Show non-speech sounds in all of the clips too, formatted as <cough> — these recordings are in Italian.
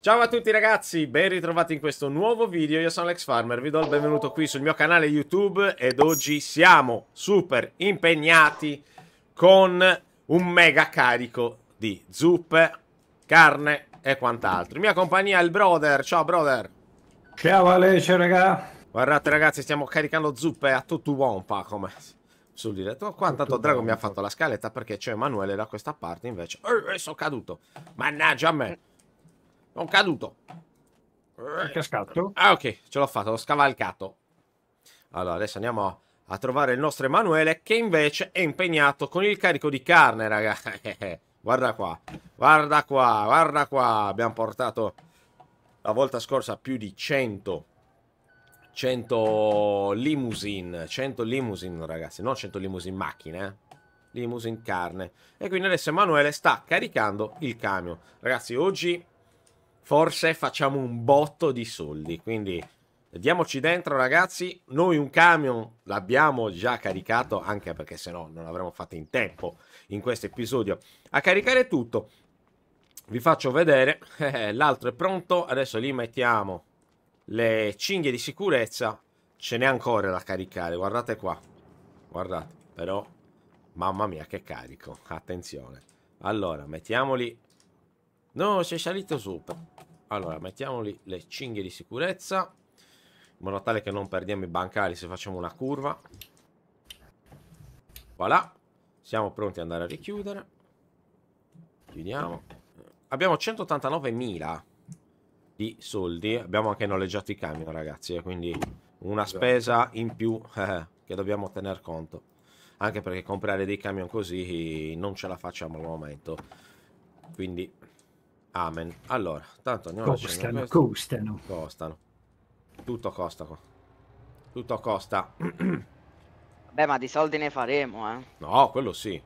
Ciao a tutti ragazzi, ben ritrovati in questo nuovo video, io sono Alex Farmer, vi do il benvenuto qui sul mio canale YouTube ed oggi siamo super impegnati con un mega carico di zuppe, carne e quant'altro. mia compagnia è il brother, ciao brother! Ciao Ale, ciao raga! Guardate ragazzi, stiamo caricando zuppe a tutto pompa, come sul diretto qua tanto Drago mi ha fatto la scaletta perché c'è Emanuele da questa parte invece e eh, eh, sono caduto mannaggia a me sono caduto. È cascato. Ah, ok, ce l'ho fatta, l'ho scavalcato. Allora, adesso andiamo a trovare il nostro Emanuele, che invece è impegnato con il carico di carne, raga. <laughs> guarda qua, guarda qua, guarda qua. Abbiamo portato la volta scorsa più di 100 100 limousine, 100 limousine ragazzi, non 100 limousine macchine, eh? limousine carne. E quindi adesso Emanuele sta caricando il camion. Ragazzi, oggi forse facciamo un botto di soldi. Quindi diamoci dentro, ragazzi. Noi un camion l'abbiamo già caricato, anche perché se no non avremmo fatto in tempo in questo episodio. A caricare tutto, vi faccio vedere. <laughs> Eh, l'altro è pronto. Adesso lì mettiamo le cinghie di sicurezza. Ce n'è ancora da caricare. Guardate qua. Guardate, però. Mamma mia, che carico. Attenzione. Allora, mettiamoli No, c'è salito su. Allora, mettiamoli le cinghie di sicurezza. In modo tale che non perdiamo i bancali se facciamo una curva. Voilà. Siamo pronti ad andare a richiudere. Chiudiamo. Abbiamo 189.000 di soldi. Abbiamo anche noleggiato i camion, ragazzi. Eh, quindi una esatto. spesa in più eh, <laughs> che dobbiamo tener conto. Anche perché comprare dei camion così non ce la facciamo al momento. Quindi Amen. Allora, tanto andiamo costano, a Costano, costano. Tutto costa qua. Tutto costa. <clears throat> Beh, ma di soldi ne faremo, eh. No, quello sì.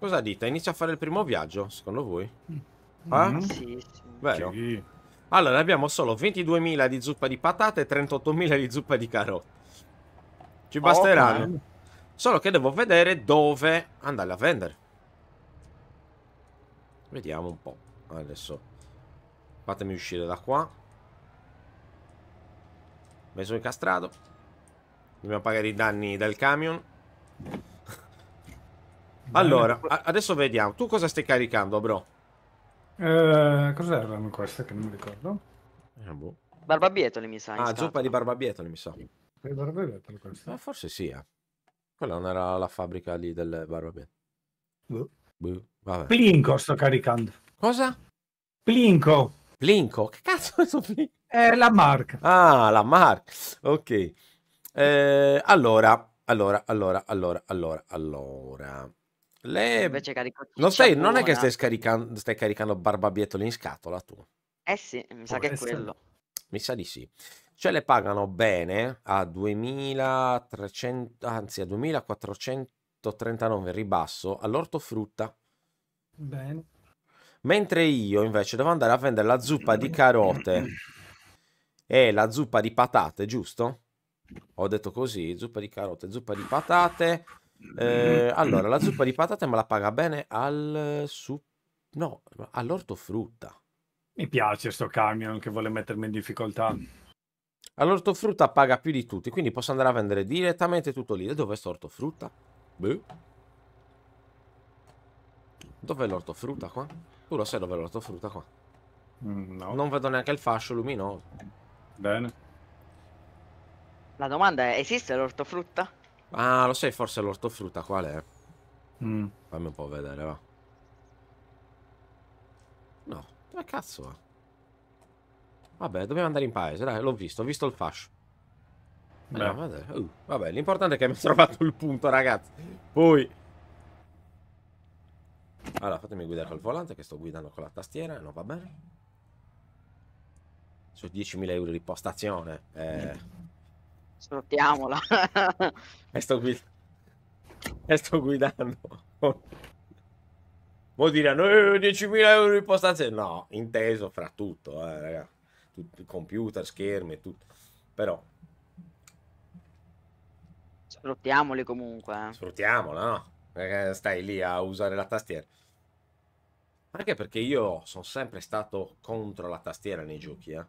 Cosa dite? Inizia a fare il primo viaggio, secondo voi? Mm. Eh? Sì, sì. Vero? Sì. Allora, abbiamo solo 22.000 di zuppa di patate e 38.000 di zuppa di carote. Ci basteranno. Oh, solo che devo vedere dove andarle a vendere. Vediamo un po'. Adesso fatemi uscire da qua. Mi sono incastrato. Dobbiamo pagare i danni del camion. Allora, adesso vediamo. Tu cosa stai caricando, bro? Eh, cos'erano queste che non mi ricordo? Eh, boh. Barbabietole, mi sa. Ah, zuppa di barbabietole, mi sa. Le barbabietole queste? Eh, forse sì, eh. Quella non era la fabbrica lì del barbabietole. Boh. Boh, vabbè. Plinko sto caricando. Cosa? Plinko. Plinko? Che cazzo è su Plinko? È la Mark. Ah, la Mark. Ok. Eh, allora, allora, allora, allora, allora, allora. Le... Invece carico non, sei, non è che stai, scaricando, stai caricando Barbabietoli in scatola tu? Eh sì, mi sa Può che è quello. Mi sa di sì. Cioè le pagano bene a 2300, anzi a 2400 39 ribasso all'ortofrutta. Bene. Mentre io invece devo andare a vendere la zuppa di carote e la zuppa di patate, giusto? Ho detto così, zuppa di carote, zuppa di patate. Eh, allora, la zuppa di patate me la paga bene al su... no, all'ortofrutta. Mi piace sto camion che vuole mettermi in difficoltà. All'ortofrutta paga più di tutti, quindi posso andare a vendere direttamente tutto lì. dove sto ortofrutta? Beh. Dov'è l'ortofrutta qua? Tu lo sai dov'è l'ortofrutta qua? Mm, no. Non vedo neanche il fascio luminoso. Bene. La domanda è, esiste l'ortofrutta? Ah, lo sai forse l'ortofrutta qual è? Mm. Fammi un po' vedere, va. No, dove cazzo va? Vabbè, dobbiamo andare in paese, dai, l'ho visto, ho visto il fascio. Beh, uh, vabbè, l'importante è che mi ha <laughs> trovato il punto, ragazzi. Poi... Allora, fatemi guidare col volante, che sto guidando con la tastiera, non va bene. Su 10.000 euro di postazione. Eh... Sfruttiamola. e, sto guidando. e sto guidando. Vuol dire a noi 10.000 euro di postazione. No, inteso fra tutto, eh, ragazzi. Computer, schermi, tutto. Però Sfruttiamoli comunque. Eh. Sfruttiamola, no? stai lì a usare la tastiera. Anche perché io sono sempre stato contro la tastiera nei giochi, eh.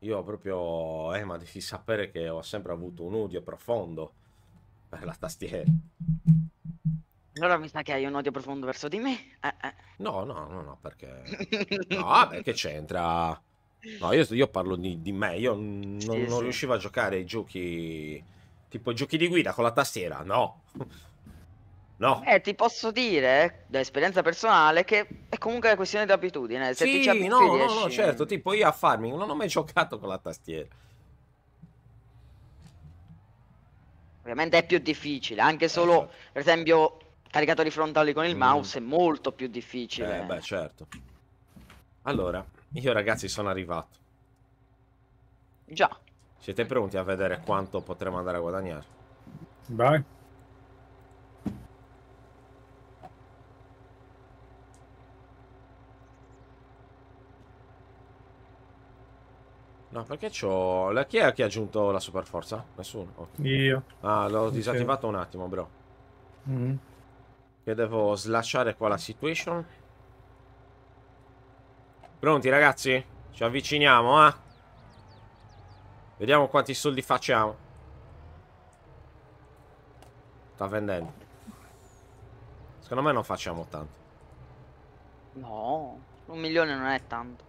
Io proprio, eh, ma devi sapere che ho sempre avuto un odio profondo per la tastiera. Allora mi sa che hai un odio profondo verso di me? Eh, eh. No, no, no, no, perché... <laughs> No, vabbè, che c'entra? No, io, io parlo di, di, me, io non, sì, non sì. riuscivo a giocare ai giochi Tipo giochi di guida con la tastiera, no. <laughs> No. Eh, ti posso dire, da esperienza personale, che è comunque una questione di abitudine. Se sì, ti ci no, no, no, certo. Tipo io a farming non ho mai giocato con la tastiera. Ovviamente è più difficile, anche eh, solo, eh, per esempio, caricatori frontali con il mm. mouse è molto più difficile. Eh, beh, certo. Allora, io ragazzi sono arrivato. Già. Siete pronti a vedere quanto potremo andare a guadagnare? Vai. No, perché c'ho... La... Chi è che ha aggiunto la super forza? Nessuno? Okay. Io. Ah, l'ho disattivato un attimo, bro. Mm -hmm. Che devo slasciare qua la situation. Pronti, ragazzi? Ci avviciniamo, eh? Vediamo quanti soldi facciamo. Sta vendendo. Secondo me non facciamo tanto. No, un milione non è tanto.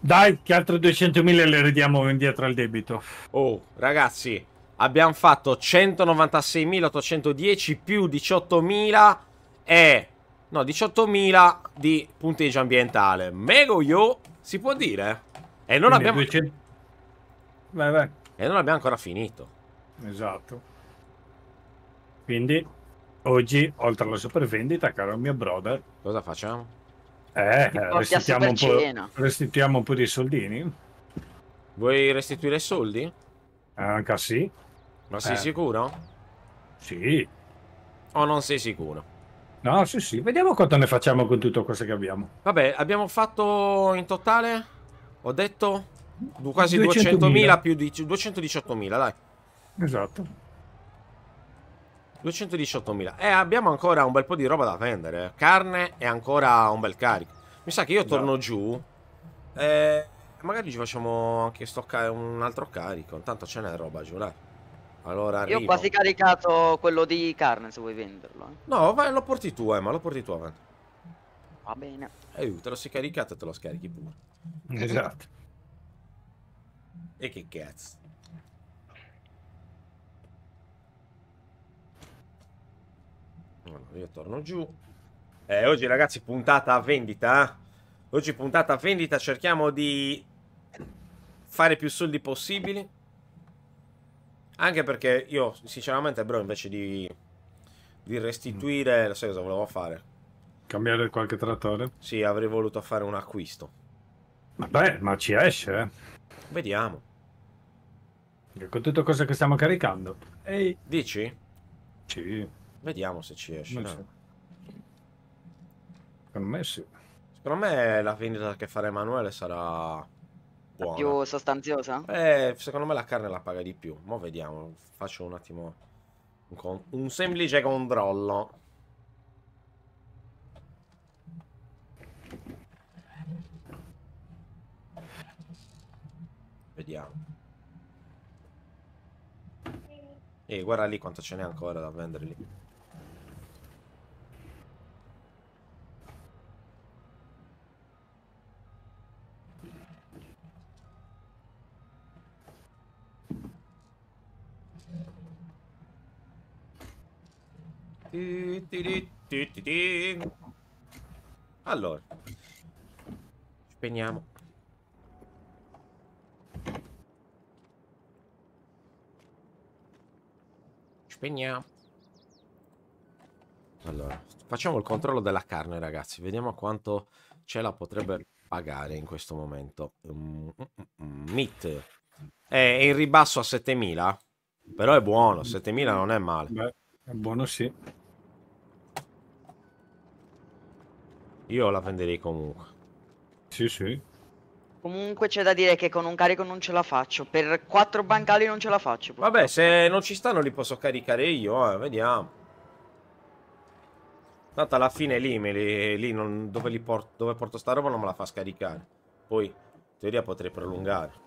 Dai, che altre 200.000 le ridiamo indietro al debito. Oh, ragazzi, abbiamo fatto 196.810 più 18.000 e... No, 18.000 di punteggio ambientale. Mego yo, si può dire? E non Quindi abbiamo... 200... Vai, vai. E non abbiamo ancora finito. Esatto. Quindi, oggi, oltre alla supervendita, caro mio brother... Cosa facciamo? Eh, restituiamo un, restituiamo un po' di soldini. Vuoi restituire soldi? Anche sì. Ma eh. sei sicuro? Sì. O non sei sicuro? No, sì, sì. Vediamo quanto ne facciamo con tutto questo che abbiamo. Vabbè, abbiamo fatto in totale, ho detto, quasi 200.000 200 più di 218.000, dai. Esatto. 218.000. E eh, abbiamo ancora un bel po' di roba da vendere. Carne e ancora un bel carico. Mi sa che io torno no. Esatto. giù. E eh, magari ci facciamo anche stoccare un altro carico. Intanto ce n'è roba giù, dai. Allora arrivo. Io ho quasi caricato quello di carne se vuoi venderlo. Eh. No, vai, lo porti tu, eh, ma lo porti tu avanti. Va bene. Eh, te lo sei caricato, te lo scarichi pure. Esatto. E che cazzo. Allora, io torno giù. Eh, oggi ragazzi puntata a vendita. Eh. Oggi puntata a vendita, cerchiamo di fare più soldi possibili. Anche perché io, sinceramente, bro, invece di, di restituire, lo mm. sai cosa volevo fare? Cambiare qualche trattore? Sì, avrei voluto fare un acquisto. Vabbè, ma ci esce, eh. Vediamo. Ecco, con tutto cose che stiamo caricando. Ehi. Dici? Sì. Vediamo se ci esce. Secondo me sì. Secondo me la vendita che farà Emanuele sarà buona. Più sostanziosa? Eh, secondo me la carne la paga di più. Ma vediamo, faccio un attimo un, un semplice controllo. Vediamo. E eh, guarda lì quanto ce n'è ancora da vendere lì. Allora. Spegniamo. Spegniamo. Allora, facciamo il controllo della carne, ragazzi. Vediamo quanto ce la potrebbe pagare in questo momento. Mm, mm, mm, mm. meat. È in ribasso a 7000. Però è buono, 7000 non è male. Beh, è buono sì. Io la venderei comunque. Sì, sì. Comunque c'è da dire che con un carico non ce la faccio. Per quattro bancali non ce la faccio. Purtroppo. Vabbè, se non ci stanno li posso caricare io, eh, vediamo. Tanto alla fine lì, li, lì non, dove, li porto, dove porto sta roba non me la fa scaricare. Poi, in teoria, potrei prolungare.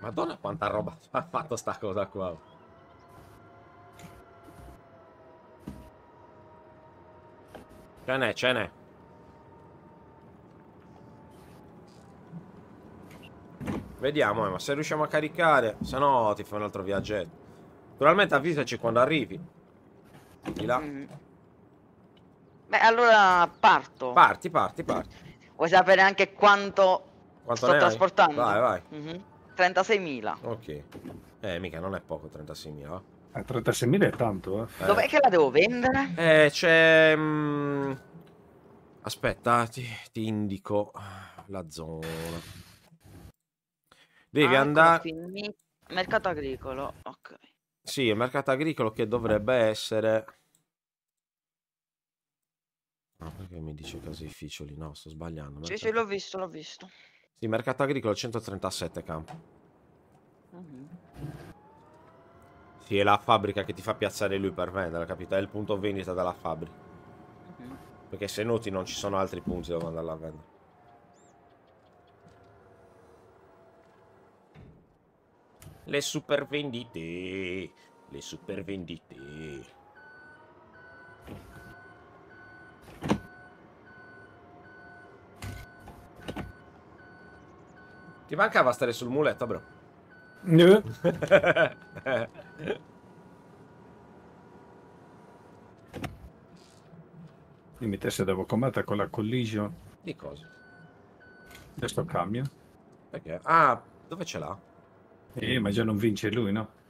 Madonna quanta roba <laughs> ha fatto sta cosa qua. Ce n'è, ce n'è. Vediamo, eh, ma se riusciamo a caricare, se no ti fai un altro viaggetto. Naturalmente avvisaci quando arrivi. Di là. Mm. Beh, allora parto. Parti, parti, parti. Vuoi sapere anche quanto, quanto sto trasportando? Hai? Vai, vai. Mm -hmm. 36.000. Ok. Eh, mica non è poco 36.000, va. Eh? 36.000 eh, è tanto, eh. eh. Dov'è che la devo vendere? Eh, c'è... Mh... Mm, aspetta, ti, ti, indico la zona. Devi ah, andare... Finito. Mercato agricolo, ok. Sì, il mercato agricolo che dovrebbe essere... No, ah, perché mi dice lì? No, sto sbagliando. Mercato... Sì, sì, l'ho visto, l'ho visto. Sì, mercato agricolo 137 campo. Uh mhm. -huh. Sì, è la fabbrica che ti fa piazzare lui per vendere, capito? È il punto vendita della fabbrica. Okay. Perché se noti non ci sono altri punti dove andarla a vendere. Le super vendite. Le super vendite. Ti mancava stare sul muletto, bro. Nö. Dimmi te devo combattere con la collision. Di cosa? Questo cambio. Perché? Ah, dove ce l'ha? Eh, ma già non vince lui, no?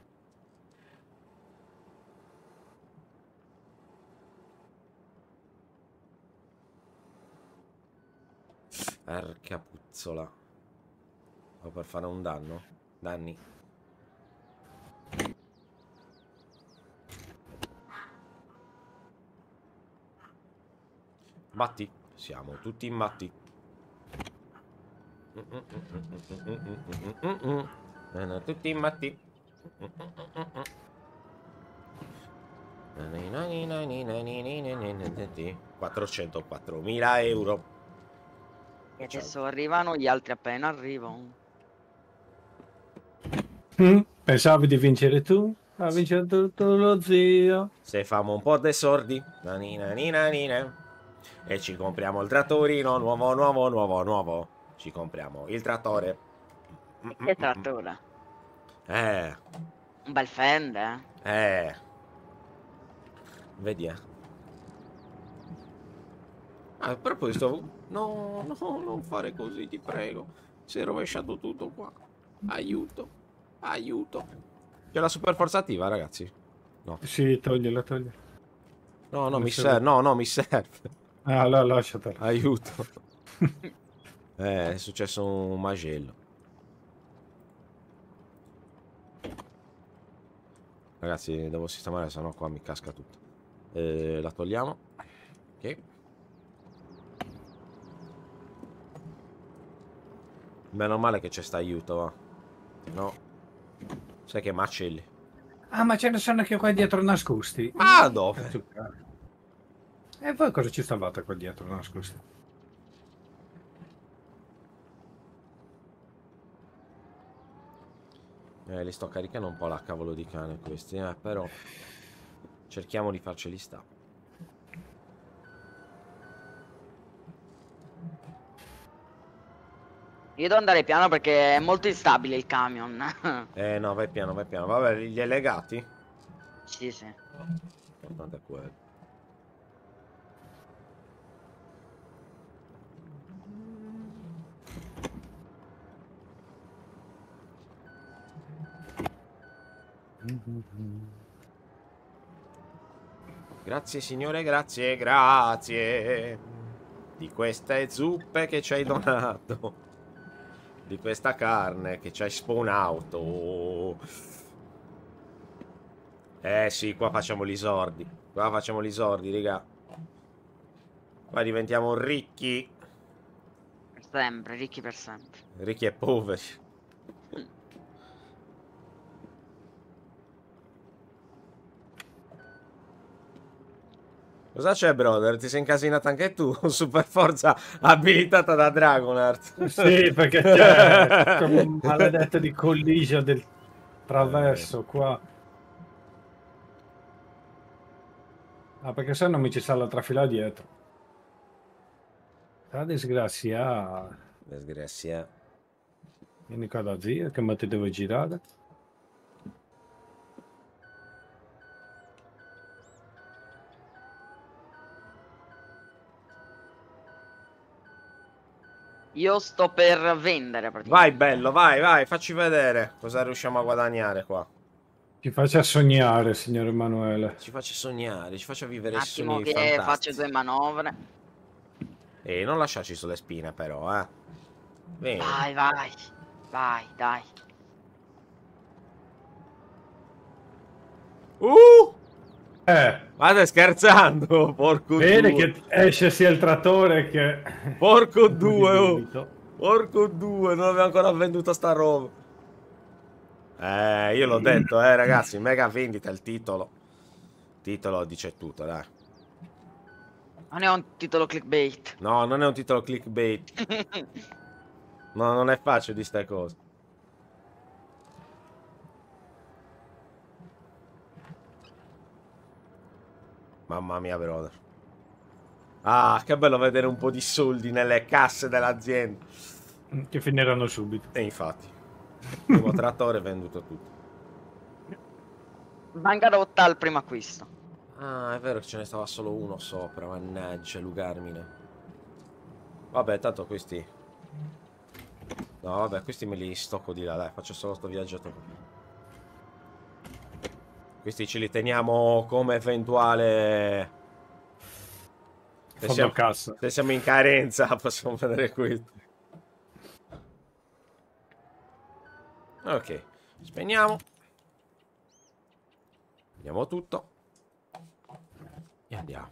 Porca puzzola. Ma per fare un danno? danni. Matti, siamo tutti matti. Tutti matti. mila euro. E adesso arrivano gli altri appena arrivano. Hm? Pensavi di vincere tu? Ha vinto tutto lo zio. Se famo un po' dei sordi, nanina nina nina, e ci compriamo il trattorino nuovo, nuovo, nuovo, nuovo. Ci compriamo il trattore. Che trattore? Eh. Un bel fender. Eh. Vedi, eh. Ah, a proposito, no, no, non fare così, ti prego. Si è rovesciato tutto qua. Aiuto. Aiuto. C'è la super forza attiva, ragazzi? No. Sì, togliela, togli. No, no, mi, mi serve. serve. No, no, mi serve. Ah, allora lasciatela. Aiuto. <laughs> eh, è successo un magello. Ragazzi, devo sistemare, sennò qua mi casca tutto. Eh, la togliamo. Ok. Meno male che c'è sta aiuto, va. No. Sai che macelli. Ah, ma ce ne sono anche qua dietro nascosti. Ah, dove? E eh, voi cosa ci stavate qua dietro nascosti? Eh, li sto caricando un po' la cavolo di cane questi, eh, però cerchiamo di farceli sta. Io devo andare piano perché è molto instabile il camion. <laughs> eh no, vai piano, vai piano. Vabbè, li hai legati? Sì, sì. Importante quello. Grazie signore, grazie, grazie di queste zuppe che ci hai donato di questa carne che c'hai spawnato. Oh. Eh sì, qua facciamo gli sordi. Qua facciamo gli sordi, raga. Qua diventiamo ricchi. Per Sempre, ricchi per sempre. Ricchi e poveri. Cosa c'è, brother? Ti sei incasinato anche tu? <laughs> Super forza abilitata da Dragonart. Sì, perché <laughs> cioè, c'è un maledetto di collision del traverso eh. qua. Ah, perché se no mi ci sta la trafila dietro. La ah, disgrazia. Disgrazia. Vieni qua da zia che ma ti devo girare. Io sto per vendere Vai bello, vai, vai, facci vedere cosa riusciamo a guadagnare qua. Ci faccia sognare, signor Emanuele. Ci faccia sognare, ci faccia vivere Un attimo che fantastici. faccio due manovre. E non lasciarci sulle spine però, eh. Vieni. Vai, vai. Vai, dai. Uh! Eh. Ma stai scherzando, <laughs> porco Bene due. che esce sia il trattore che... Porco due, oh. Porco due, non avevo ancora venduto sta roba. Eh, io l'ho detto, eh, ragazzi, mega vendita il titolo. Il titolo dice tutto, dai. Non è un titolo clickbait. No, non è un titolo clickbait. <laughs> no, non è facile di ste cose. Mamma mia, brother. Ah, che bello vedere un po' di soldi nelle casse dell'azienda. Che finiranno subito. E infatti. Il primo trattore <laughs> venduto tutto. Bancarotta al primo acquisto. Ah, è vero che ce ne stava solo uno sopra, mannaggia, lugarmine. Vabbè, tanto questi... No, vabbè, questi me li stocco di là, dai, faccio solo sto viaggiatore. Questi ce li teniamo come eventuale... Se siamo, se siamo, in carenza <laughs> possiamo vedere questo. Ok, spegniamo. Vediamo tutto. E andiamo.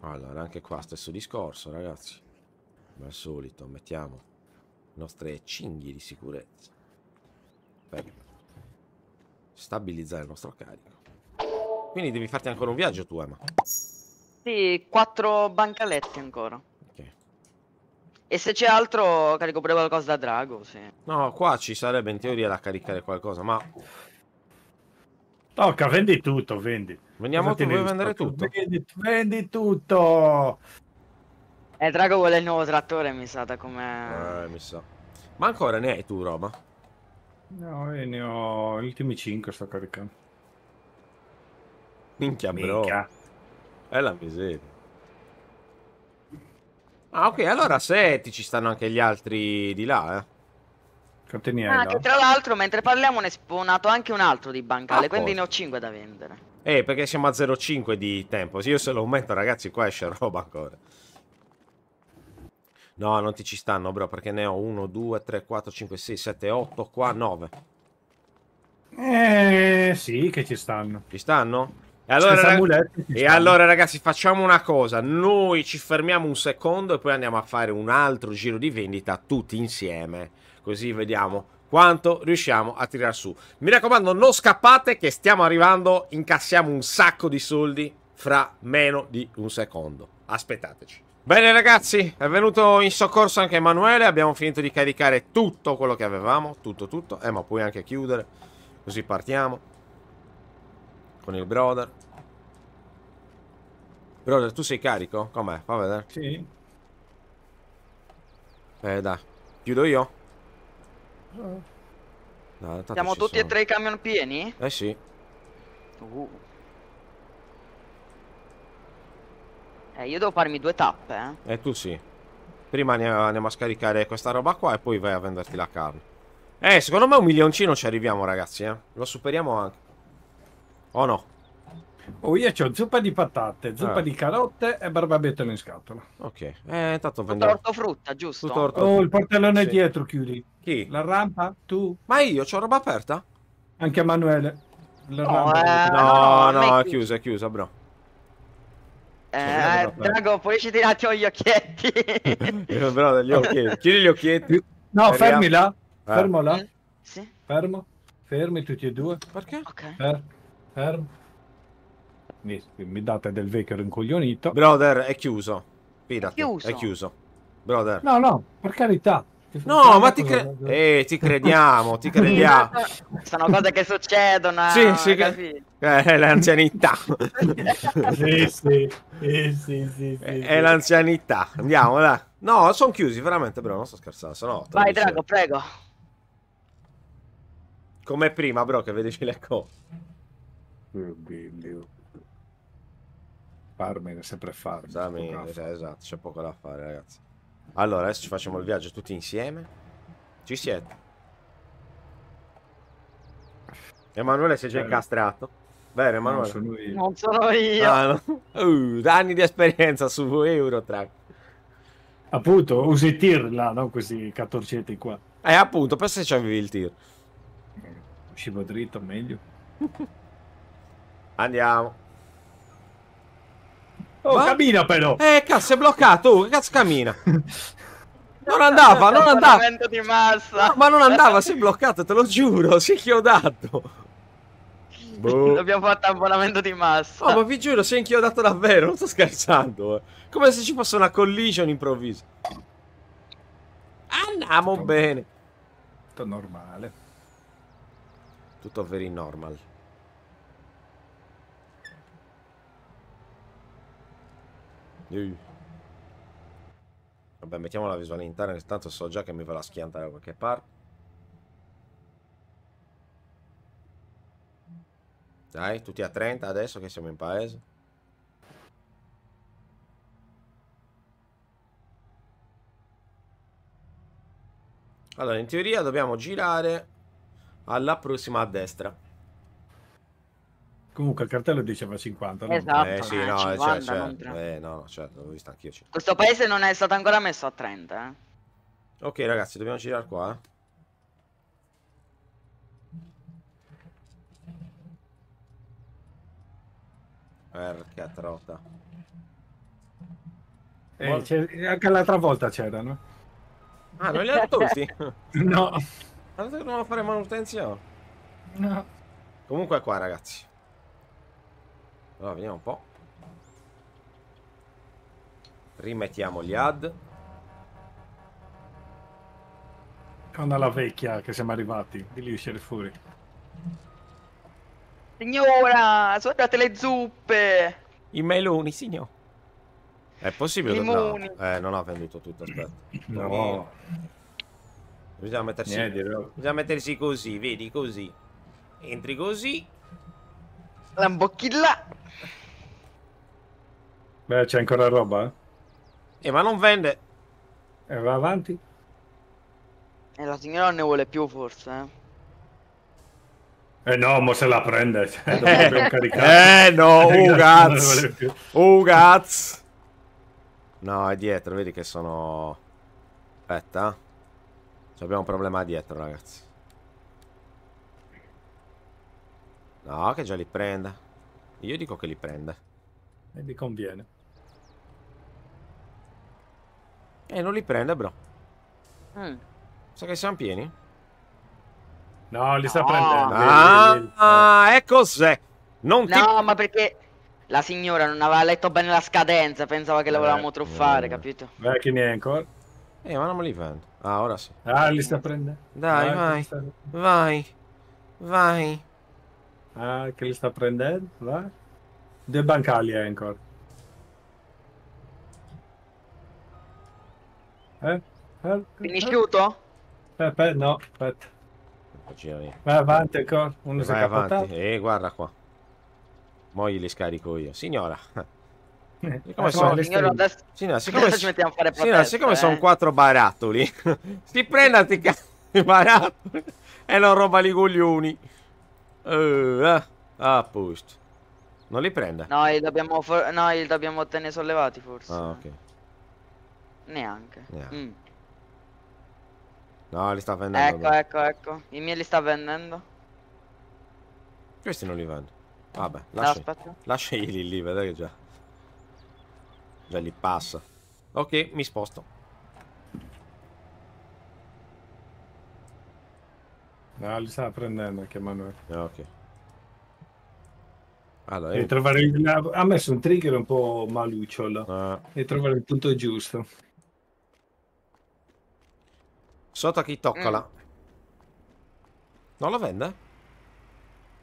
Allora, anche qua stesso discorso, ragazzi. Come al solito, mettiamo le nostre cinghie di sicurezza. Perfetto. Stabilizzare il nostro carico. Quindi devi farti ancora un viaggio tu, Emma. Sì, quattro bancaletti ancora. Ok. E se c'è altro, carico pure qualcosa da drago, sì. No, qua ci sarebbe in teoria da caricare qualcosa, ma... Tocca, vendi tutto, vendi. Vendiamo tu, vuoi vendere tutto? Vendi, vendi tutto! Eh, Drago vuole il nuovo trattore, mi sa, da come... Eh, mi sa. Ma ancora ne hai tu, Roma? No, e ne ho gli ultimi 5 sto caricando. Minchia, bro. Minchia. È la miseria. Ah, ok, allora 7 ci stanno anche gli altri di là, eh. ah, che tra l'altro, mentre parliamo, ne è spawnato anche un altro di bancale, ah, quindi cosa? ne ho 5 da vendere. Eh, perché siamo a 0,5 di tempo. Se io se lo aumento, ragazzi, qua esce roba ancora. No, non ti ci stanno, bro, perché ne ho 1, 2, 3, 4, 5, 6, 7, 8, qua 9. Eh, sì, che ci stanno. Ci stanno? E allora, rag... muletti, e allora ragazzi facciamo una cosa, noi ci fermiamo un secondo e poi andiamo a fare un altro giro di vendita tutti insieme, così vediamo quanto riusciamo a tirar su. Mi raccomando, non scappate che stiamo arrivando, incassiamo un sacco di soldi fra meno di un secondo. Aspettateci. Bene ragazzi, è venuto in soccorso anche Emanuele, abbiamo finito di caricare tutto quello che avevamo, tutto tutto, eh ma puoi anche chiudere, così partiamo con il brother. Brother, tu sei carico? Com'è? Fa vedere. Sì. Eh dai, chiudo io. No, Siamo tutti sono. e tre i camion pieni? Eh sì. Uh. Eh, io devo farmi due tappe, eh. Eh, tu sì. Prima andiamo a scaricare questa roba qua e poi vai a venderti la carne. Eh, secondo me un milioncino ci arriviamo, ragazzi, eh. Lo superiamo anche. O no? Oh, io ho zuppa di patate, zuppa eh. di carote e barbabietole in scatola. Ok, eh, intanto vendiamo... Tutto ortofrutta, giusto? Tutto ortofrutta. Oh, il portellone sì. dietro chiudi. Chi? La rampa, tu. Ma io, c'ho roba aperta? Anche Emanuele. La no, rampa. Eh, no, no, no, è chiusa, è chiusa, bro. Cioè, eh, Drago, pulisci un attimo gli occhietti. <laughs> Eh, però dagli occhietti. Chiudi gli occhietti. No, Arriamo. fermi là. Ah. Fermo là. Eh, sì. Fermo. Fermi tutti e due. Perché? Ok. Fermo. Fermo. Mi date del vecchio rincoglionito. Brother, è chiuso. Fidati. È chiuso. È chiuso. Brother. No, no, per carità. No, ma ti, cre- eh, ti crediamo, ti crediamo. <laughs> Sono cose che succedono. Sì, sì, che... Eh, è l'anzianità. sì, sì, sì, sì, sì, è, sì. È l'anzianità. Andiamo, dai. No, sono chiusi, veramente, bro, non sto scherzando. Sennò, Vai, dicevo. Drago, prego. Come prima, bro, che vedi le cose. Oh, Dio. Farmene, sempre farmene. Cioè, esatto, c'è poco da fare, ragazzi. Allora, adesso ci facciamo il viaggio tutti insieme. Ci siete? Emanuele si è già incastrato. Bene, Emanuele. Non sono io. Non sono io. Ah, no. uh, anni di esperienza su Eurotrack. Appunto, usi il tir là, non questi 14 qua. Eh, appunto, per se c'avevi il tir. Uscivo dritto, meglio. Andiamo. Oh, Ma... cammina però! Eh, cazzo, è bloccato! Oh, cazzo, cammina! <laughs> Non andava, non andava. No, ma non andava, si è bloccato, te lo giuro, si <laughs> è chiodato. Boh. Abbiamo fatto abbonamento di massa. Oh, ma vi giuro, si è inchiodato davvero, non sto scherzando. Eh. Come se ci fosse una collision improvvisa. Andiamo Tutto bene. Tutto normale. Tutto very normal. Uh. Vabbè, mettiamo la visuale interna, intanto so già che mi va la schianta da qualche parte. Dai, tutti a 30 adesso che siamo in paese. Allora, in teoria dobbiamo girare alla prossima a destra. Comunque il cartello diceva 50. Esatto, eh, sì, eh, no, 50, cioè, cioè, non certo. Eh, no, certo, l'ho visto anch'io. Certo. Questo paese non è stato ancora messo a 30. Eh. Ok, ragazzi, dobbiamo girare qua. Eh. Perca trota. Eh, anche l'altra volta c'erano. Ah, non li ha tolti? <laughs> no. Allora dobbiamo fare manutenzione. No. Comunque qua, ragazzi. Allora, vediamo un po'. Rimettiamo gli ad. Con alla vecchia che siamo arrivati, di lì uscire fuori. Signora, sono le zuppe! I meloni, signor. È possibile? Limoni. No. Eh, non ho venduto tutto, aspetta. No. <clears throat> no. Bisogna mettersi, Niente, bisogna mettersi così, vedi, così. Entri così, la bocchilla. Beh, c'è ancora roba? Eh, eh ma non vende. E eh, va avanti. E eh, la signora ne vuole più, forse. Eh? Eh no, mo se la prende. <laughs> Cioè, eh no, <laughs> cioè, Ugaz. Ugaz. No, è dietro, vedi che sono... Aspetta. Abbiamo un problema dietro, ragazzi. No, che già li prenda. Io dico che li prenda. E mi conviene. E eh, non li prende, bro. Mm. Sa che siamo pieni? No, li no. sta prendendo. Ah, il... ah eh, eh cos'è? Ecco non no, ma perché la signora non aveva letto bene la scadenza, pensava che la eh, volevamo truffare, eh. capito? Vai che ne è ancora? Eh, ma non me li vendo. Ah, ora sì. Ah, li sta prendendo. Dai, vai. Vai. Vai. vai. Ah, che li sta prendendo? Va? Due bancali ancora. Eh? eh? Finisciuto? Eh, eh, no, aspetta. Vai avanti ancora. Uno Vai avanti. E eh, guarda qua. Mo' li scarico io. Signora. Eh, eh sono, adesso, signora, siccome, adesso ci mettiamo a fare proteste, siccome eh. sono quattro barattoli, <laughs> si prendati cazzo i barattoli e non roba li guglioni. Uh, ah, a posto. Non li prende? No, li dobbiamo, no, li dobbiamo tenere sollevati forse. Ah, ok. Neanche. Neanche. Mm. No, li sta vendendo. Ecco, beh. ecco, ecco. I miei li sta vendendo. Questi non li vendo. Vabbè, lascia, no, lasciali lì, vedete che già. Già li passa. Ok, mi sposto. No, li stava prendendo anche Manuel. Ah, ok. Allora, Devi trovare il... Ha messo un trigger un po' malucciolo. Ah. Devi trovare il punto giusto. Sotto a chi toccala. Mm. Non lo vende?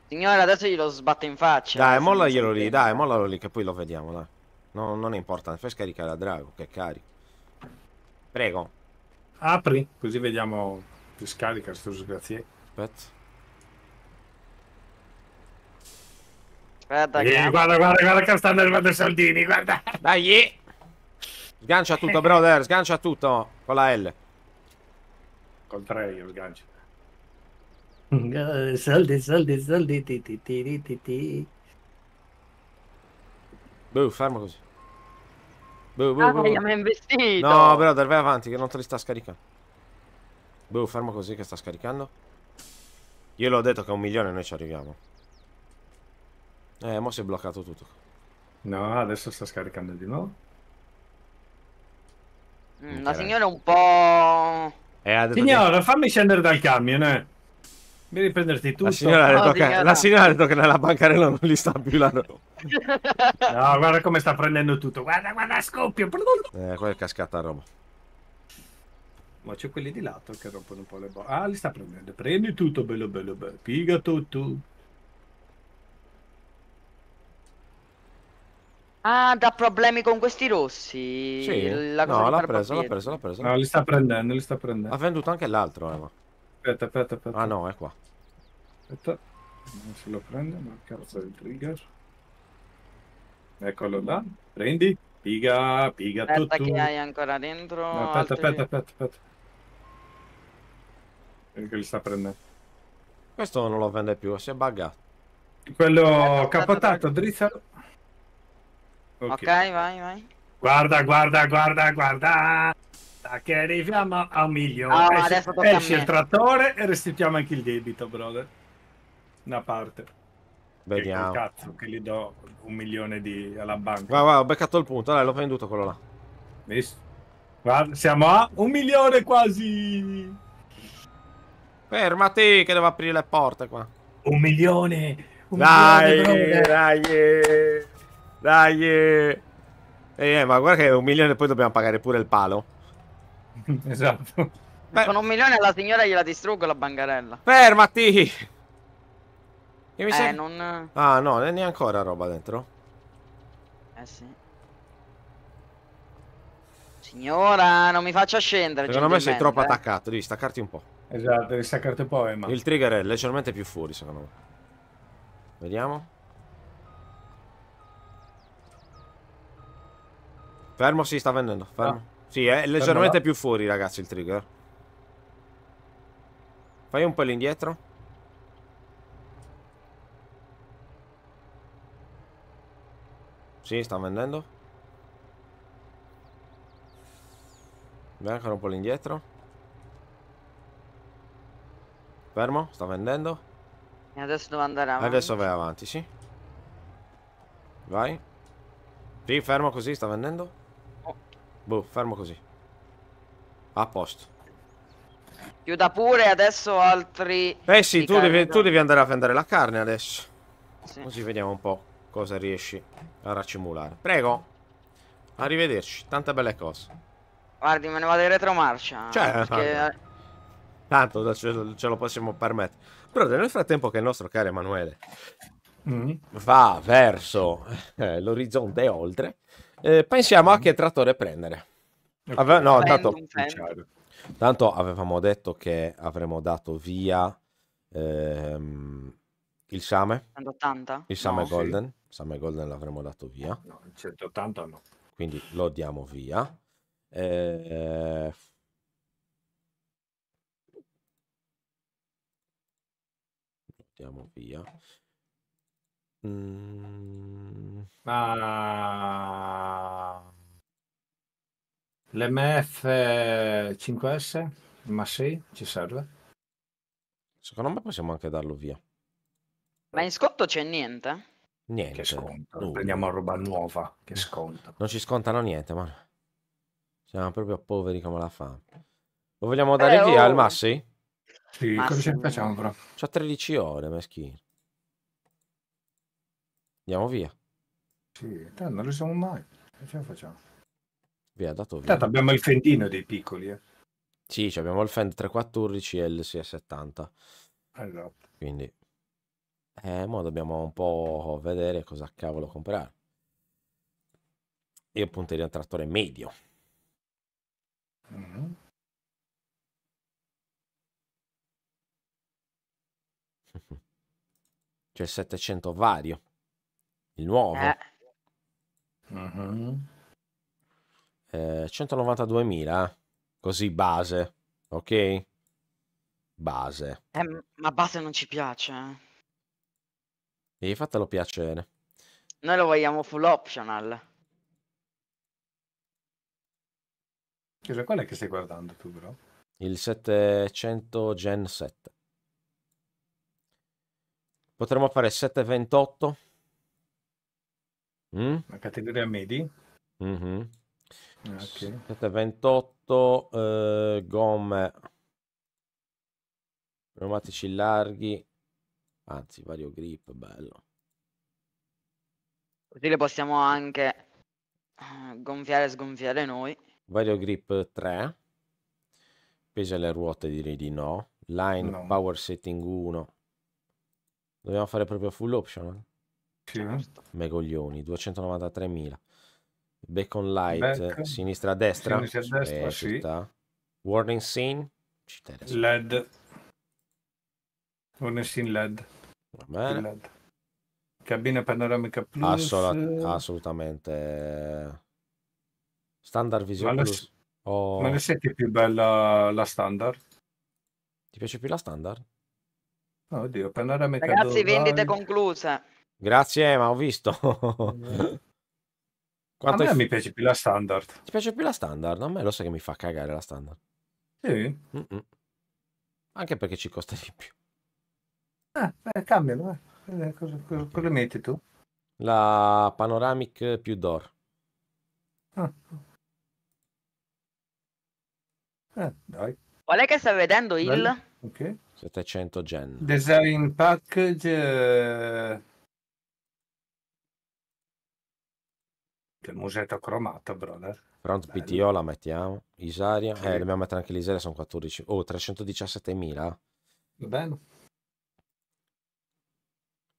Signore, adesso glielo sbatte in faccia. Dai, eh, mollaglielo lì, dai, mollalo lì, che poi lo vediamo, dai. No, non è importante, fai scaricare la drago, che carico. Prego. Apri, così vediamo se scarica sto disgraziato. Aspetta. Aspetta, eh, guarda, guarda, guarda che stanno arrivando i soldini, guarda. Dai! Sgancia tutto, brother, sgancia tutto con la L. Col 3 io sgancio. Eh, soldi, soldi, soldi, ti ti ti ti ti. Boh, fermo così. Boh, boh, boh. mi ha investito. No, brother, vai avanti che non te li sta scaricando. Boh, fermo così che sta scaricando. Io l'ho detto che a un milione noi ci arriviamo. Eh, mo si è bloccato tutto. No, adesso sta scaricando di nuovo. Mm, la signora è un po'... Eh, signora, che... fammi scendere dal camion, eh. Mi riprenderti tutto. La signora, ha detto, oh, che, la signora ha detto che nella bancarella non gli sta più la roba. no, guarda come sta prendendo tutto. Guarda, guarda, scoppio. Eh, qua è cascata roba. Ma c'è quelli di lato che rompono un po' le bolle. Ah, li sta prendendo. Prendi tutto, bello, bello, bello. Piga tutto. Ah, da problemi con questi rossi. Sì. La cosa no, l'ha preso, l'ha preso, l'ha ah, preso. No, li sta prendendo, li sta prendendo. Ha venduto anche l'altro, Emma. Aspetta, aspetta, aspetta. Ah no, è qua. Aspetta. Non se lo prende, ma cazzo il trigger. Eccolo là. Prendi. Piga, piga aspetta tutto. Aspetta che hai ancora dentro. No, aspetta, altri... aspetta, aspetta, aspetta. Eh, che li sta prendendo. Questo non lo vende più, si è buggato. Quello eh, capotato, drizzalo. Okay. ok, vai, vai. Guarda, guarda, guarda, guarda. Da che arriviamo a un milione. Oh, esce, esce il trattore e restituiamo anche il debito, brother. Una parte. Vediamo. Che cazzo che gli do un milione di... alla banca. Guarda, guarda, ho beccato il punto. Dai, l'ho venduto quello là. Visto? Guarda, siamo a un milione quasi. Fermati che devo aprire le porte qua. Un milione. Un dai, milione, dai, dai. Dai. eh, ma guarda che un milione poi dobbiamo pagare pure il palo. <laughs> esatto. Beh. Con un milione la signora gliela distruggo la bancarella. Fermati. Che mi eh, sei... non... Ah, no, non è ancora roba dentro. Eh sì. Signora, non mi faccia scendere. Secondo me sei troppo eh. attaccato, devi staccarti un po'. Esatto, devi staccare un poema. Il trigger è leggermente più fuori, secondo me. Vediamo. Fermo, si sì, sta vendendo. Fermo. Ah. Sì, è leggermente Fermo più fuori, ragazzi, il trigger. Fai un po' indietro. Sì, sta vendendo. Vai ancora un po' indietro. Fermo, sta vendendo. E adesso devo andare avanti. Adesso vai avanti, sì. Vai. Sì, fermo così, sta vendendo. Oh. Boh, fermo così. A posto. Chiuda pure, adesso altri... Eh sì, tu devi, tu devi, andare a vendere la carne adesso. Sì. Così vediamo un po' cosa riesci a raccimulare. Prego. Arrivederci, tante belle cose. Guardi, me ne vado in retromarcia. Cioè, eh, perché... Tanto ce, lo possiamo permettere. Però nel frattempo che il nostro caro Emanuele mm. va verso eh, l'orizzonte e oltre, eh, pensiamo mm. a che trattore prendere. Ave no, tanto, cioè, tanto, avevamo detto che avremmo dato via ehm, il Same. 180? Il Same no, Golden. Sì. Same Golden l'avremmo dato via. No, il 180 no. Quindi lo diamo via. Eh, eh portiamo via. Mm. Ah. L'MF 5S? Ma sì, ci serve. Secondo me possiamo anche darlo via. Ma in sconto c'è niente? Niente. Che sconto. No. Prendiamo roba nuova. Che sconto. Non ci scontano niente, ma siamo proprio poveri come la fa. Lo vogliamo dare eh, via oh. al Massi? Sì, Massimo. ce ne facciamo però? C'ho 13 ore, meschino. Andiamo via. Sì, tanto non lo siamo mai. Ce la facciamo. Via, dato via. Tanto abbiamo il fendino dei piccoli, eh. Sì, abbiamo il Fend 314 e il CS70. Allora. Quindi... Eh, mo dobbiamo un po' vedere cosa cavolo comprare. Io punterei un trattore medio. Mm -hmm. C'è il 700 vario, il nuovo. Eh. Mm-hmm. Eh, 192.000, eh. così base, ok? Base. Eh, ma base non ci piace. Eh. Devi fatelo piacere. Noi lo vogliamo full optional. Scusa, qual è che stai guardando tu, bro? Il 700 Gen 7. Potremmo fare 728. Mm? La categoria medi. Mm-hmm. Ah, okay. 728 eh, gomme pneumatici larghi anzi vario grip bello così le possiamo anche eh, gonfiare e sgonfiare noi vario grip 3 pesa le ruote direi di no line no. power setting 1 Dobbiamo fare proprio full option? Eh? Certo. Megoglioni, 293.000. Bacon light, Back. sinistra a destra. Sinistra a destra, eh, sì. Warning scene. Città LED. Warning scene LED. Va bene. LED. Cabina panoramica plus. Assolut assolutamente. Standard Vision ma plus. Ma ne senti più bella la standard? Ti piace più la standard? Oddio, Panorama e Ragazzi, vendite concluse. Grazie, ma ho visto. <laughs> a me è... mi piace più la standard. Ti piace più la standard? A me lo sai che mi fa cagare la standard. Sì. Mm -mm. Anche perché ci costa di più. Ah, eh, cambialo. Eh. eh cosa, cosa, cosa, metti tu? La panoramic più door. Ah. Eh, dai. Qual è che stai vedendo il... Bello. Ok. 700 gen. Design package. Eh, che musetta cromata, brother. Front PTO la mettiamo. Isaria. Sì. Eh, dobbiamo mettere anche l'Isaria, sono 14. Oh, 317.000. Va bene.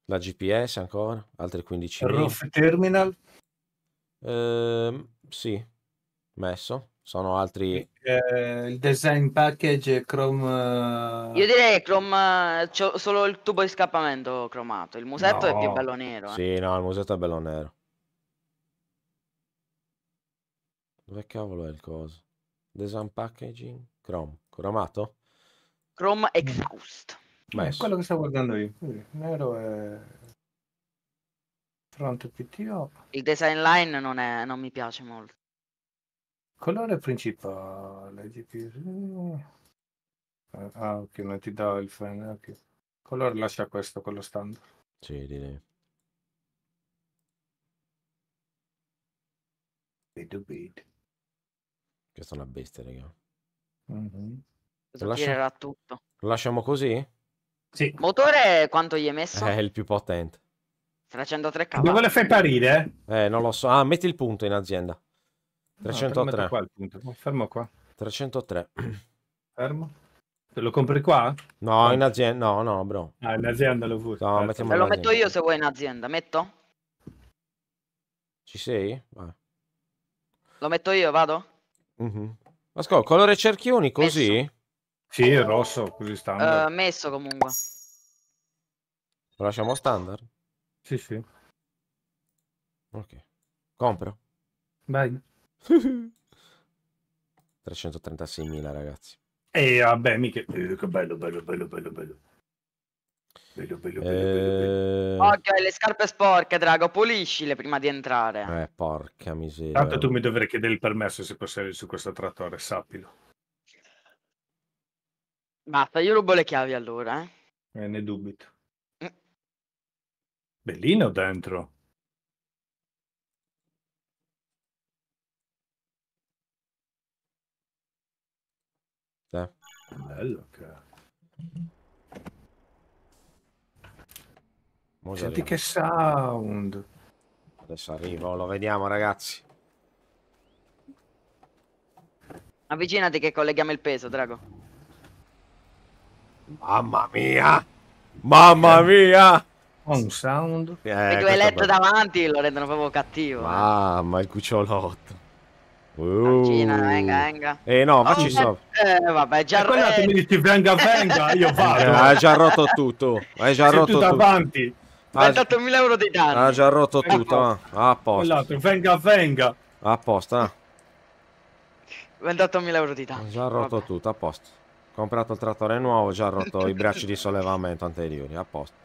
La GPS ancora, altri 15.000. Roof terminal? Eh, sì, messo sono altri eh, il design package Chrome eh, io direi Chrome eh, c'ho solo il tubo di scappamento cromato il musetto no. è più bello nero eh. sì no il musetto è bello nero dove cavolo è il coso design packaging Chrome cromato Chrome exhaust ma mm. è quello che sto guardando io nero è fronte PTO il design line non, è, non mi piace molto Colore principale, Ah, ok, non ti dà il fan. Okay. Colore lascia questo, quello standard. Sì, direi. Vedo, vedo. Questa è una bestia, raga. Mm-hmm. Lascia... tutto. Lo lasciamo così? Sì. Motore quanto gli hai messo? È eh, il più potente. 303 cavalli. Dove le fai parire? Eh, non lo so. Ah, metti il punto in azienda. 303. Ah, qua il punto. Fermo qua. 303. Fermo. Te lo compri qua? No, in azienda. No, no, bro. Ah, in azienda lo vuoi. No, lo metto io se vuoi in azienda. Metto? Ci sei? Vai. Lo metto io, vado? Uh-huh. Mhm. Ascolta, colore cerchioni così? Messo. Sì, rosso, così standard. Uh, messo comunque. Lo lasciamo standard? Sì, sì. Ok. Compro. Vai. 336.000 <laughs> ragazzi. E eh, vabbè, mica... Eh, che bello, bello, bello, bello, bello. Bello, bello, bello, eh... Occhio, le scarpe sporche, Drago, puliscile prima di entrare. Eh, porca miseria. Tanto tu mi dovrai chiedere il permesso se posso salire su questo trattore, sappilo. Basta, io rubo le chiavi allora, eh. eh ne dubito. Mm. Bellino dentro. bello, cazzo. Senti arriva. che sound. Adesso arrivo, lo vediamo ragazzi. Avvicinati che colleghiamo il peso, Drago. Mamma mia! Mamma mia! Ho un sound. Eh, e due letto davanti lo rendono proprio cattivo. Eh. Mamma, eh. il cucciolotto. Uh. venga, venga. Eh no, ma ci eh, sono. Eh, vabbè, già quello che mi dici venga, venga, io eh, vado. hai già rotto tutto. Hai già Sei rotto tutto. davanti. Ha ah, dato 1000 euro di danni. Ha già rotto ecco. tutto, ah, apposta. Venga, venga. Apposta. Ah. 28.000 euro di danni. Ha già rotto vabbè. tutto, apposta. Comprato il trattore nuovo, già rotto i <laughs> bracci di sollevamento anteriori, apposta.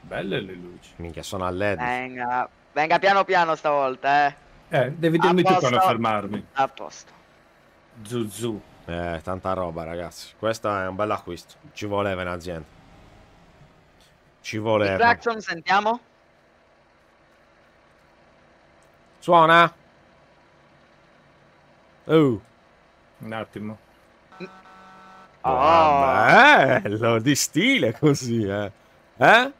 Belle le luci. Minchia, sono a LED. Venga, venga piano piano stavolta, eh. Eh, devi dirmi tu quando fermarmi. A posto. Zuzu. Eh, tanta roba, ragazzi. Questo è un bel acquisto. Ci voleva in azienda. Ci voleva. Il sentiamo? Suona? Oh. Un attimo. Oh. Ah, bello, di stile così, eh. Eh?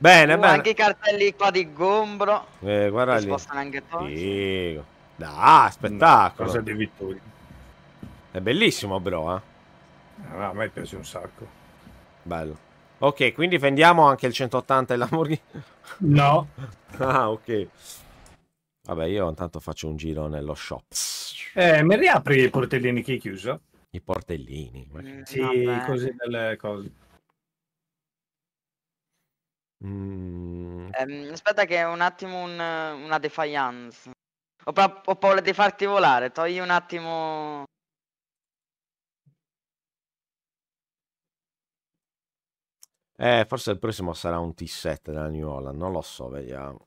Bene, uh, bene. Anche i cartelli qua di gombro. Eh, guarda lì. Si spostano anche torci. Figo. Da, spettacolo. Cosa di Vittorio. È bellissimo, bro, eh. Ah, a me piace un sacco. Bello. Ok, quindi vendiamo anche il 180 e la Lamborghini? No. <laughs> ah, ok. Vabbè, io intanto faccio un giro nello shop. Eh, mi riapri i portellini che hai chiuso? I portellini? Mm, sì, così delle cose. Mm. Ehm, aspetta che è un attimo un- una defiance. Ho, pa- ho paura di farti volare, togli un attimo... Eh, forse il prossimo sarà un T7 della New Holland, non lo so, vediamo.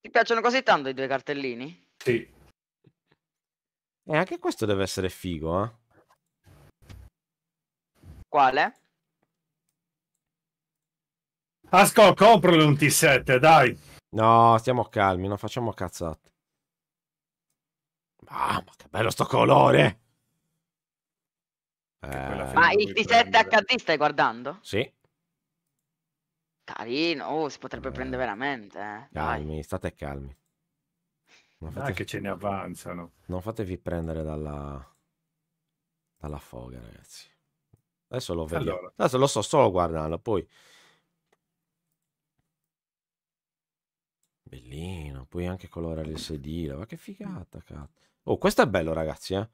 Ti piacciono così tanto i due cartellini? Sì. E eh, anche questo deve essere figo, eh? Quale? Asco, compralo un T7, dai. No, stiamo calmi, non facciamo cazzate. Ah, ma che bello sto colore! Eh. Ma il T7 HD stai guardando? Sì. Carino, oh, si potrebbe eh... prendere veramente. Eh. Calmi, Dai. state calmi. Non fate... che ce ne avanzano. Non fatevi prendere dalla... dalla foga, ragazzi. Adesso lo vedo. Allora. Adesso lo so solo guardando, poi... Bellino, puoi anche colorare il sedile, ma che figata, cazzo. Oh, questo è bello, ragazzi, eh.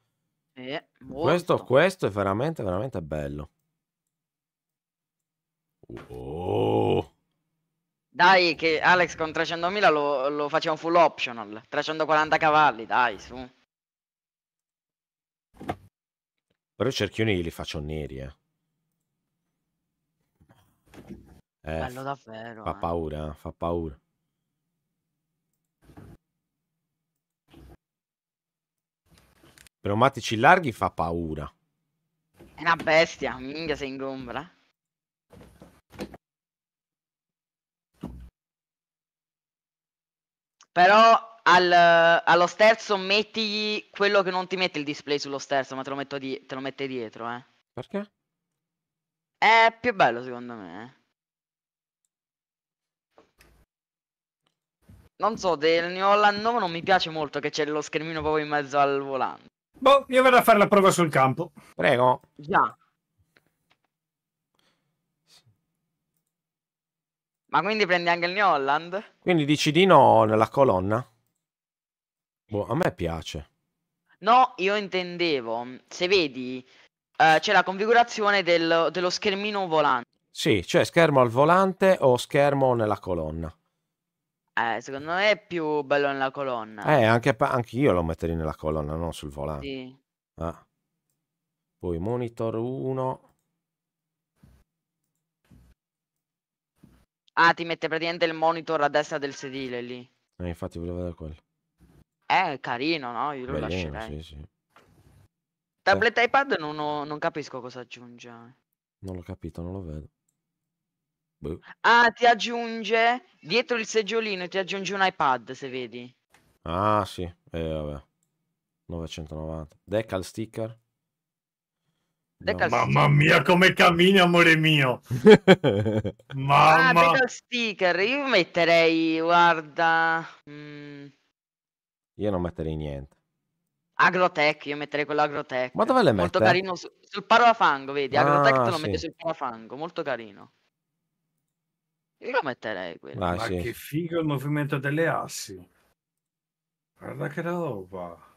eh questo, questo, è veramente, veramente bello. Oh. Dai, che Alex con 300.000 lo, lo faceva un full optional. 340 cavalli, dai, su. Però i cerchioni li faccio neri, eh. Eh, Bello davvero. Fa eh. paura, fa paura. Pneumatici larghi fa paura. È una bestia, minchia si ingombra. Però al, allo sterzo mettigli quello che non ti mette il display sullo sterzo, ma te lo, di te lo mette dietro, eh. Perché? È più bello secondo me, eh. Non so, del New Holland 9 non mi piace molto che c'è lo schermino proprio in mezzo al volante. Boh, io vado a fare la prova sul campo. Prego. Già. Ma quindi prendi anche il New Holland? Quindi dici di no nella colonna? Boh, a me piace. No, io intendevo, se vedi, eh, c'è la configurazione del, dello schermino volante. Sì, cioè schermo al volante o schermo nella colonna. Eh, secondo me è più bello nella colonna. Eh, anche, anche io lo metterei nella colonna, non sul volante. Sì. Ah. Poi monitor 1. Ah, ti mette praticamente il monitor a destra del sedile lì. Eh, infatti volevo vedere quello. Eh, carino, no? Io lo Bellino, lascerei. Sì, sì. Tablet eh. iPad non, ho, non capisco cosa aggiunge. Eh. Non l'ho capito, non lo vedo. Boh. Ah, ti aggiunge dietro il seggiolino, ti aggiunge un iPad se vedi. Ah, sì, eh, vabbè. 990. Decal sticker. Decal no. Mamma mia, come cammini, amore mio. <laughs> Mamma. Ah, decal sticker. Io metterei, guarda. Mm. Io non metterei niente. Agrotech, io metterei quello Agrotech. Ma dove le metti? Molto carino su, sul parola fango, vedi? Ah, Agrotech ah, te lo sì. metti sul parola fango, molto carino. Io metterei quello. Ah, Ma sì. che figo il movimento delle assi. Guarda che roba.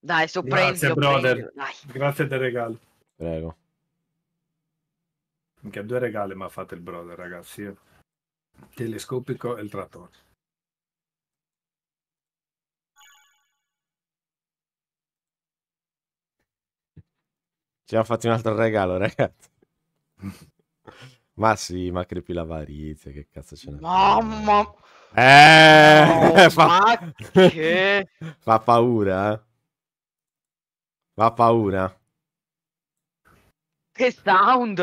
Dai, su Grazie, brother. Prendi, Grazie del regalo. Prego. Anche due regali mi ha fatto il brother, ragazzi. Io. Eh. Telescopico e il trattore. Ci ha fatto un altro regalo, ragazzi. <laughs> Ma sì, ma crepi l'avarizia, che cazzo ce n'è? Mamma! Eh! Oh, <laughs> fa... Ma <laughs> che... fa paura, eh? Fa paura. Che sound!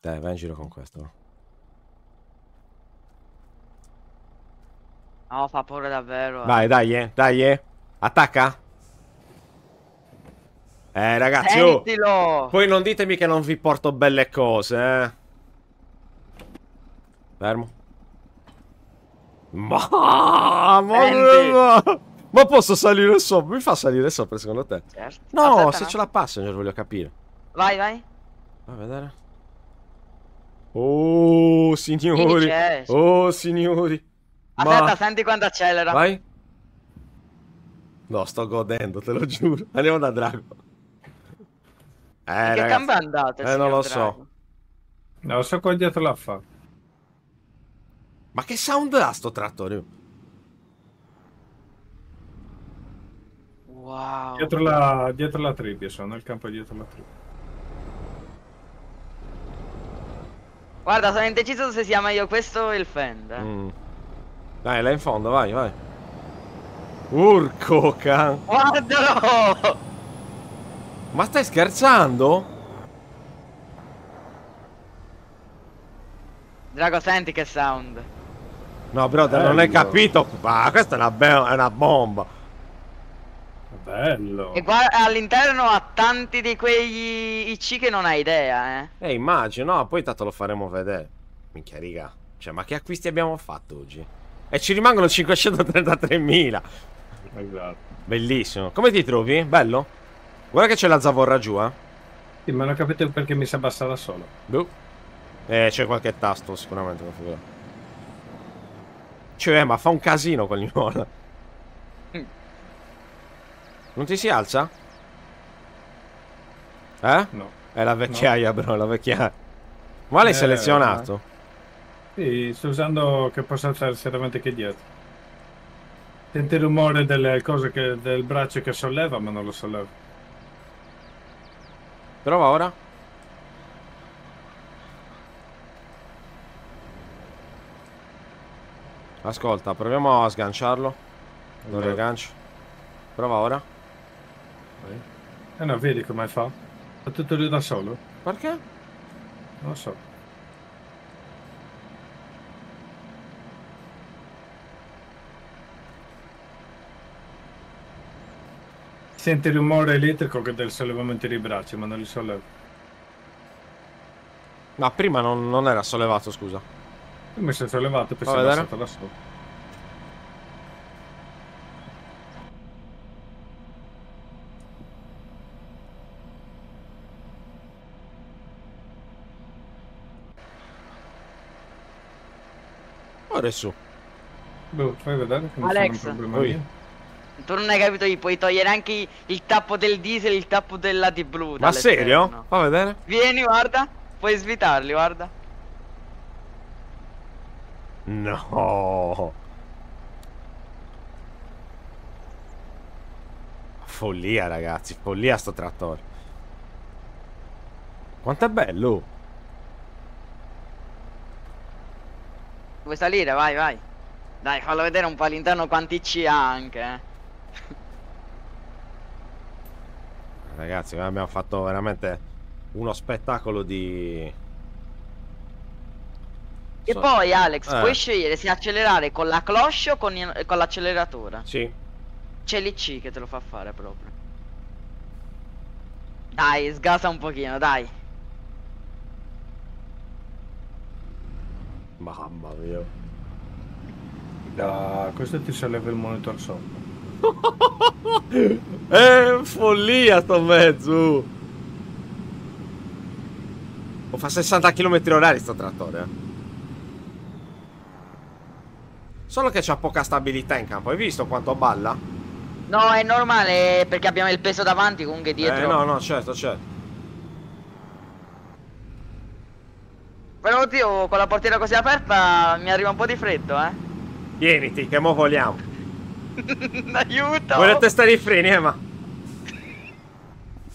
Dai, vai in giro con questo. No, fa paura davvero. Eh. Vai, dai, eh, dai, eh. Attacca. Eh, ragazzi, oh, poi non ditemi che non vi porto belle cose, eh. Fermo. Ma, ma, ma posso salire sopra? Mi fa salire sopra, secondo te? Certo. No, Aspetta, se no. ce la passenger voglio capire. Vai, vai. Vai a vedere. Oh, signori. Oh, signori. Aspetta, ma... senti quando accelera. Vai. No, sto godendo, te lo giuro. Andiamo da Drago. Eh, che gamba andate? Eh, non lo Drago. so. Non lo so qua dietro la fa. Ma che sound ha sto trattore? Wow. Dietro la, dietro la tribia, sono nel campo dietro la tribia. Guarda, sono indeciso se sia meglio questo o il Fender. Mm. Dai, là in fondo, vai, vai. Urco, can. Guardalo! Ma stai scherzando? Drago, senti che sound. No, però bello. non hai capito. Ma questa è una, è una bomba. Bello. E qua all'interno ha tanti di quegli IC che non hai idea, eh. Eh, immagino. No, poi tanto lo faremo vedere. Minchia, riga. Cioè, ma che acquisti abbiamo fatto oggi? E ci rimangono 533.000. Esatto. Bellissimo. Come ti trovi? Bello? Guarda che c'è la zavorra giù, eh. Sì, ma non capite perché mi si abbassa da solo. Boh. Eh, c'è qualche tasto sicuramente. Cioè, ma fa un casino con l'ignola. Mm. Non ti si alza? Eh? No. È la vecchiaia, no. bro, la vecchiaia. Ma l'hai eh, selezionato? Eh. Sì, sto usando che possa alzarsi davanti che dietro. Senti il rumore delle cose che, del braccio che solleva, ma non lo solleva. Prova ora. Ascolta, proviamo a sganciarlo. Non allora. gancio. Prova ora. Eh no, vedi come fa? Fa tutto lì da solo. Perché? Non lo so. Senti il rumore elettrico che del sollevamento dei bracci, ma non li sollevo. Ma no, prima non, non, era sollevato, scusa. mi sono sollevato per essere passato da sopra. Adesso. Boh, fai vedere che non c'è un problema Oi. Tu non hai capito, gli puoi togliere anche il tappo del diesel e il tappo della t blu. Ma serio? Fa vedere. Vieni, guarda. Puoi svitarli, guarda. No. Follia, ragazzi. Follia sto trattore. Quanto è bello. Vuoi salire? Vai, vai. Dai, fallo vedere un po' all'interno quanti ci ha anche, eh. <laughs> Ragazzi, abbiamo fatto veramente uno spettacolo di... E so... poi Alex, eh. puoi scegliere se accelerare con la cloche o con, con l'acceleratore. Sì. C'è l'IC che te lo fa fare proprio. Dai, sgasa un pochino, dai. Mamma mia. Da questo ti si il monitor sopra. È follia sto mezzo O fa 60 km orari sto trattore eh. Solo che c'ha poca stabilità in campo Hai visto quanto balla? No è normale eh, perché abbiamo il peso davanti comunque dietro Eh no no certo certo Però oddio con la portiera così aperta mi arriva un po' di freddo eh Vieniti che mo vogliamo <laughs> Aiuto! Vuole testare i freni, eh, ma...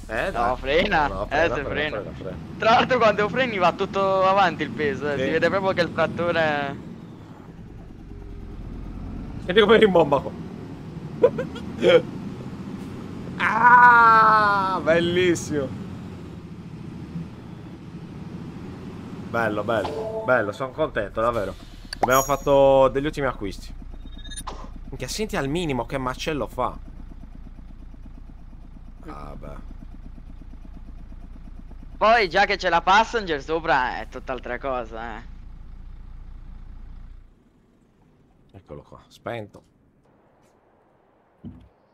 Eh, no, frena. No, eh, frena, eh, frena, frena. frena, frena. Tra l'altro quando freni va tutto avanti il peso, eh. sì. si vede proprio che il trattore... Senti come rimbomba qua. <laughs> ah, bellissimo. Bello, bello, bello, sono contento, davvero. Abbiamo fatto degli ottimi acquisti. Minchia, senti al minimo che macello fa. Vabbè. Mm. Ah, Poi già che c'è la passenger sopra è tutt'altra cosa, eh. Eccolo qua, spento.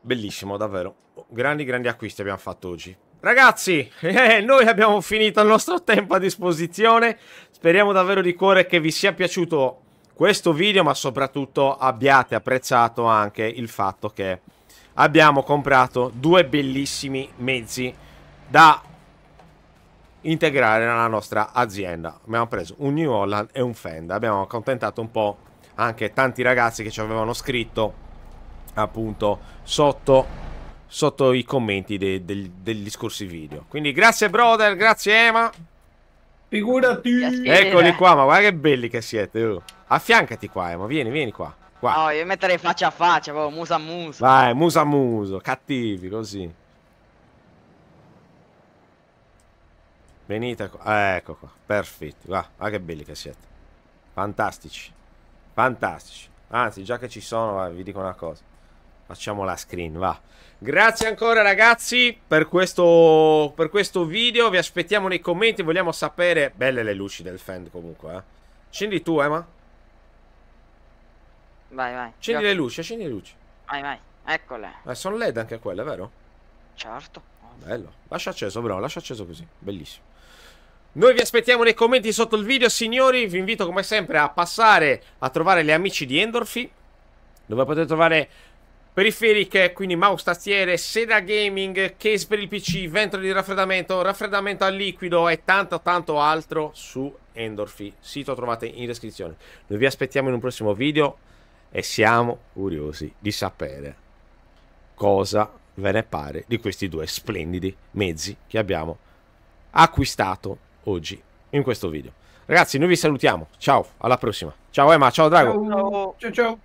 Bellissimo, davvero. Grandi, grandi acquisti abbiamo fatto oggi. Ragazzi, <laughs> eh, noi abbiamo finito il nostro tempo a disposizione. Speriamo davvero di cuore che vi sia piaciuto questo video, ma soprattutto abbiate apprezzato anche il fatto che abbiamo comprato due bellissimi mezzi da integrare nella nostra azienda. Abbiamo preso un New Holland e un Fender. Abbiamo accontentato un po' anche tanti ragazzi che ci avevano scritto appunto sotto, sotto i commenti de, de, degli scorsi video. Quindi grazie brother, grazie Ema. Figurati. Eccoli qua, ma guarda che belli che siete. Oh. Affiancati qua, eh, vieni, vieni qua. qua. No, io metterei faccia a faccia, proprio musa a muso. Vai, musa a muso, cattivi, così. Venite qua. Eh, ecco qua, perfetto. Guarda, guarda che belli che siete. Fantastici. Fantastici. Anzi, già che ci sono, vai, vi dico una cosa. Facciamo la screen, va. Grazie ancora ragazzi per questo, per questo video. Vi aspettiamo nei commenti. Vogliamo sapere... Belle le luci del fan comunque, eh. Scendi tu, Emma. Vai, vai. Scendi le luci, scendi le luci. Vai, vai. Eccole. Eh, sono LED anche quelle, vero? Certo. Bello. Lascia acceso, bro. Lascia acceso così. Bellissimo. Noi vi aspettiamo nei commenti sotto il video, signori. Vi invito come sempre a passare a trovare gli amici di Endorphy. Dove potete trovare Periferiche, quindi mouse, tastiere, seda gaming, case per il PC, ventolo di raffreddamento, raffreddamento a liquido e tanto tanto altro su Endorphy. Sito trovate in descrizione. Noi vi aspettiamo in un prossimo video e siamo curiosi di sapere cosa ve ne pare di questi due splendidi mezzi che abbiamo acquistato oggi in questo video. Ragazzi, noi vi salutiamo. Ciao, alla prossima. Ciao Emma, ciao Drago. ciao. ciao. ciao.